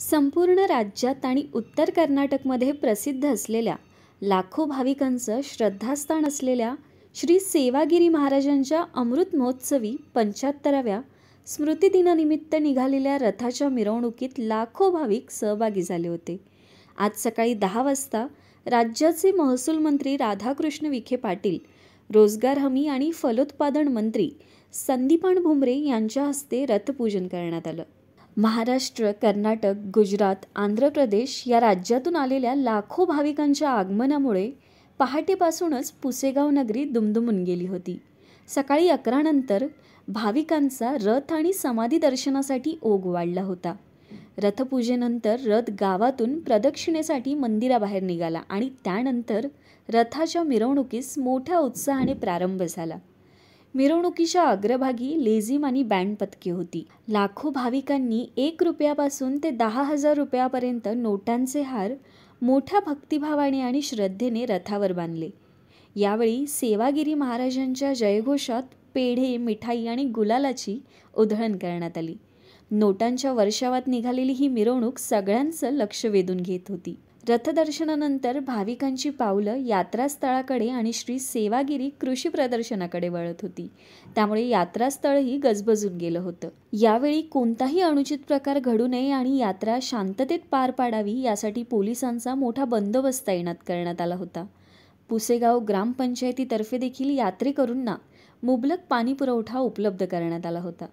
संपूर्ण राज्यात आणि उत्तर कर्नाटकमध्ये प्रसिद्ध असलेल्या लाखो भाविकांचं श्रद्धास्थान असलेल्या श्री सेवागिरी महाराजांच्या अमृत महोत्सवी पंच्याहत्तराव्या स्मृतिदिनानिमित्त निघालेल्या रथाच्या मिरवणुकीत लाखो भाविक सहभागी झाले होते आज सकाळी दहा वाजता राज्याचे महसूल मंत्री राधाकृष्ण विखे पाटील रोजगार हमी आणि फलोत्पादन मंत्री संदीपान भुमरे यांच्या हस्ते रथपूजन करण्यात आलं महाराष्ट्र कर्नाटक गुजरात आंध्र प्रदेश या राज्यातून आलेल्या लाखो भाविकांच्या आगमनामुळे पहाटेपासूनच पुसेगाव नगरी दुमदुमून गेली होती सकाळी अकरानंतर भाविकांचा रथ आणि समाधी दर्शनासाठी ओघ वाढला होता रथपूजेनंतर रथ गावातून प्रदक्षिणेसाठी मंदिराबाहेर निघाला आणि त्यानंतर रथाच्या मिरवणुकीस मोठ्या उत्साहाने प्रारंभ झाला मिरवणुकीच्या अग्रभागी लेझिम आणि बँड पथके होती लाखो भाविकांनी एक रुपयापासून ते दहा हजार रुपयापर्यंत नोटांचे हार मोठ्या भक्तिभावाने आणि श्रद्धेने रथावर बांधले यावेळी सेवागिरी महाराजांच्या जयघोषात पेढे मिठाई आणि गुलालाची उधळण करण्यात आली नोटांच्या वर्षावात निघालेली ही मिरवणूक सगळ्यांचं लक्ष वेधून घेत होती रथदर्शनानंतर भाविकांची पावलं यात्रास्थळाकडे आणि श्री सेवागिरी कृषी प्रदर्शनाकडे वळत होती त्यामुळे यात्रास्थळही गजबजून गेलं होतं यावेळी कोणताही अनुचित प्रकार घडू नये आणि यात्रा शांततेत पार पाडावी यासाठी पोलिसांचा मोठा बंदोबस्त तैनात करण्यात आला होता पुसेगाव ग्रामपंचायतीतर्फे देखील यात्रेकरूंना मुबलक पाणीपुरवठा उपलब्ध करण्यात आला होता